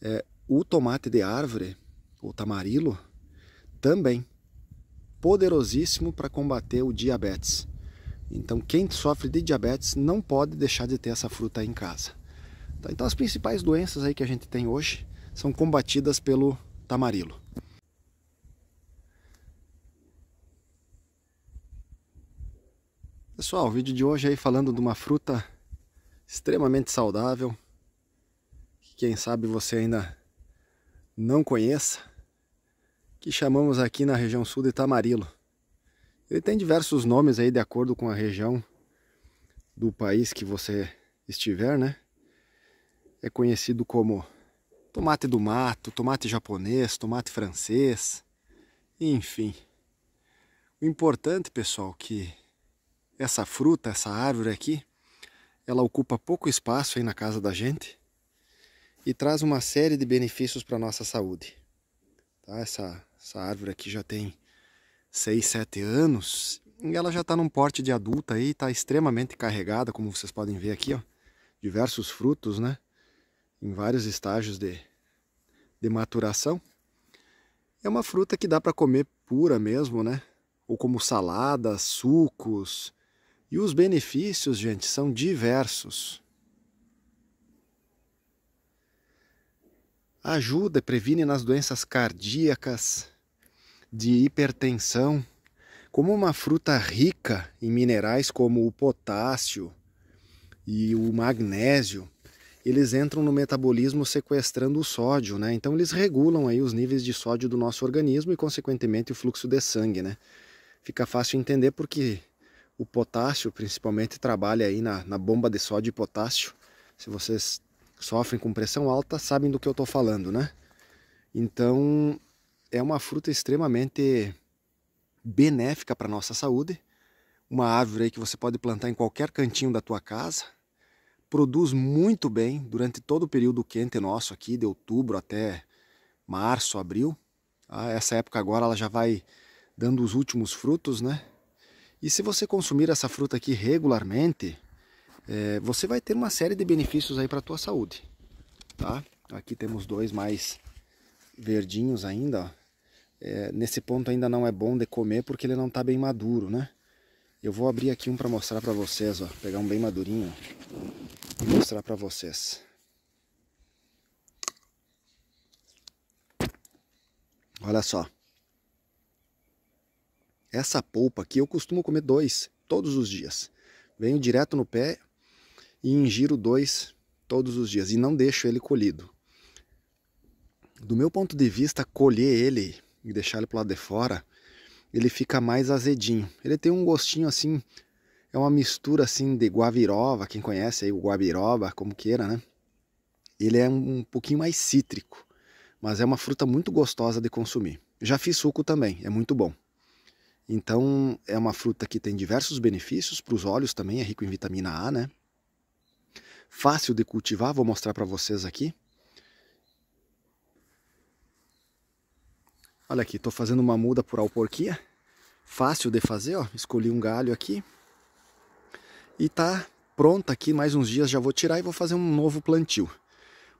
É, o tomate de árvore, o tamarilo, também poderosíssimo para combater o diabetes. Então, quem sofre de diabetes não pode deixar de ter essa fruta em casa. Tá, então, as principais doenças aí que a gente tem hoje são combatidas pelo tamarilo. Pessoal, o vídeo de hoje aí falando de uma fruta extremamente saudável, quem sabe você ainda não conheça, que chamamos aqui na região sul de Tamarilo. Ele tem diversos nomes aí de acordo com a região do país que você estiver, né? É conhecido como tomate do mato, tomate japonês, tomate francês, enfim. O importante, pessoal, que essa fruta, essa árvore aqui, ela ocupa pouco espaço aí na casa da gente e traz uma série de benefícios para a nossa saúde. Tá? Essa, essa árvore aqui já tem 6, 7 anos e ela já está num porte de adulta aí, está extremamente carregada, como vocês podem ver aqui, ó, diversos frutos, né? Em vários estágios de, de maturação. É uma fruta que dá para comer pura mesmo, né? Ou como salada sucos. E os benefícios, gente, são diversos. ajuda e previne nas doenças cardíacas, de hipertensão. Como uma fruta rica em minerais como o potássio e o magnésio, eles entram no metabolismo sequestrando o sódio, né? Então eles regulam aí os níveis de sódio do nosso organismo e consequentemente o fluxo de sangue, né? Fica fácil entender porque o potássio principalmente trabalha aí na, na bomba de sódio e potássio. Se vocês sofrem com pressão alta sabem do que eu estou falando, né? Então, é uma fruta extremamente benéfica para nossa saúde, uma árvore aí que você pode plantar em qualquer cantinho da tua casa, produz muito bem durante todo o período quente nosso aqui, de outubro até março, abril. Ah, essa época agora ela já vai dando os últimos frutos, né? E se você consumir essa fruta aqui regularmente, é, você vai ter uma série de benefícios aí para a tua saúde, tá? Aqui temos dois mais verdinhos ainda, é, nesse ponto ainda não é bom de comer porque ele não está bem maduro, né? Eu vou abrir aqui um para mostrar para vocês, ó, pegar um bem madurinho e mostrar para vocês. Olha só. Essa polpa aqui eu costumo comer dois todos os dias. Venho direto no pé e ingiro dois todos os dias e não deixo ele colhido. Do meu ponto de vista, colher ele e deixar ele para lado de fora, ele fica mais azedinho. Ele tem um gostinho assim, é uma mistura assim de guaviroba, quem conhece aí o guaviroba, como queira, né? Ele é um pouquinho mais cítrico, mas é uma fruta muito gostosa de consumir. Já fiz suco também, é muito bom. Então é uma fruta que tem diversos benefícios para os olhos também, é rico em vitamina A, né? fácil de cultivar, vou mostrar para vocês aqui. Olha aqui, estou fazendo uma muda por alporquia, fácil de fazer, ó. escolhi um galho aqui e tá pronta aqui, mais uns dias já vou tirar e vou fazer um novo plantio.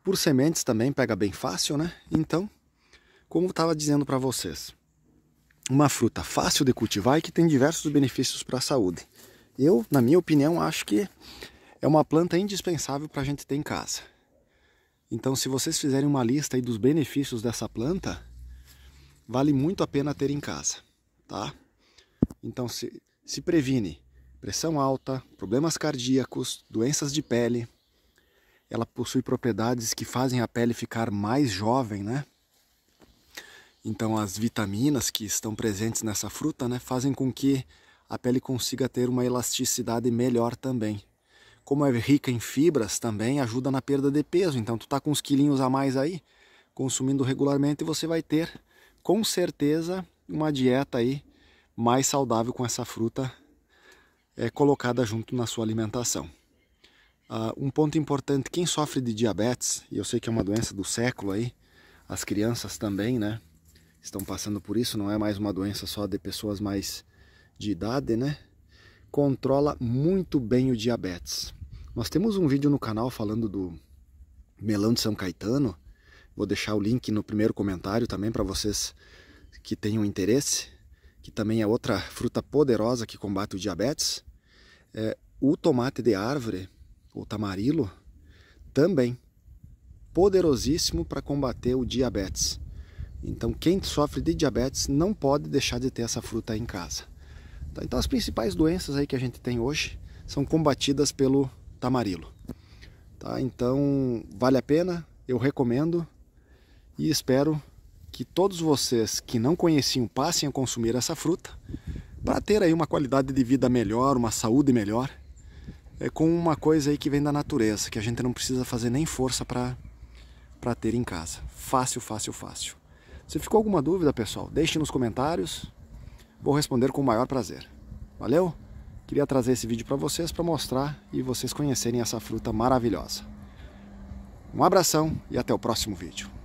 Por sementes também pega bem fácil, né? Então, como eu estava dizendo para vocês, uma fruta fácil de cultivar e que tem diversos benefícios para a saúde. Eu, na minha opinião, acho que é uma planta indispensável para a gente ter em casa. Então, se vocês fizerem uma lista aí dos benefícios dessa planta, vale muito a pena ter em casa, tá? Então, se, se previne pressão alta, problemas cardíacos, doenças de pele. Ela possui propriedades que fazem a pele ficar mais jovem, né? Então, as vitaminas que estão presentes nessa fruta, né, fazem com que a pele consiga ter uma elasticidade melhor também como é rica em fibras também, ajuda na perda de peso. Então tu tá com uns quilinhos a mais aí, consumindo regularmente, você vai ter com certeza uma dieta aí mais saudável com essa fruta é, colocada junto na sua alimentação. Uh, um ponto importante, quem sofre de diabetes, e eu sei que é uma doença do século aí, as crianças também, né? Estão passando por isso, não é mais uma doença só de pessoas mais de idade, né? Controla muito bem o diabetes. Nós temos um vídeo no canal falando do melão de São Caetano. Vou deixar o link no primeiro comentário também para vocês que tenham interesse, que também é outra fruta poderosa que combate o diabetes. É, o tomate de árvore, ou tamarilo, também poderosíssimo para combater o diabetes. Então quem sofre de diabetes não pode deixar de ter essa fruta em casa. Tá, então as principais doenças aí que a gente tem hoje são combatidas pelo tamarilo. Tá? Então vale a pena, eu recomendo e espero que todos vocês que não conheciam passem a consumir essa fruta para ter aí uma qualidade de vida melhor, uma saúde melhor, é com uma coisa aí que vem da natureza, que a gente não precisa fazer nem força para ter em casa. Fácil, fácil, fácil. Se ficou alguma dúvida, pessoal, deixe nos comentários. Vou responder com o maior prazer. Valeu? Queria trazer esse vídeo para vocês para mostrar e vocês conhecerem essa fruta maravilhosa. Um abração e até o próximo vídeo.